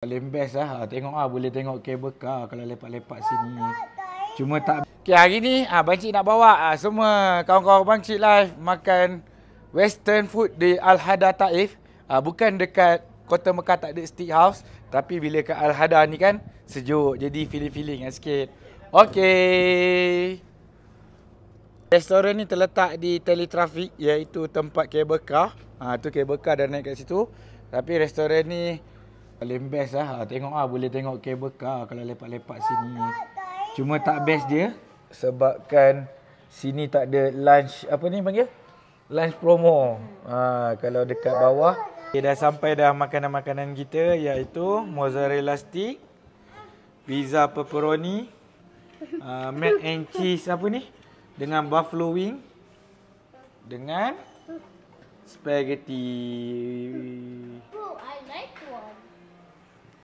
Paling best lah. Ah, tengok lah. Boleh tengok kabel car kalau lepak-lepak sini. Cuma tak... Okay, hari ni ah, Bancik nak bawa ah, semua kawan-kawan Bancik live makan western food di Al-Hada Taif. Ah, bukan dekat Kota Mekah tak ada steak house. Tapi bila ke Al-Hada ni kan sejuk. Jadi feeling-feeling kan sikit. Okay. Restoran ni terletak di Teletrafik iaitu tempat kabel car. Ah, tu kabel car dah naik kat situ. Tapi restoran ni Paling best lah. Ah, tengok lah. Boleh tengok kabel car ah, kalau lepak-lepak sini. Cuma tak best dia. Sebabkan sini tak ada lunch. Apa ni panggil? Lunch promo. Ha, kalau dekat bawah. Okay, dah sampai dah makanan-makanan kita. Iaitu mozzarella stick. Pizza pepperoni. Uh, mac and cheese apa ni? Dengan buffalo wing. Dengan spaghetti.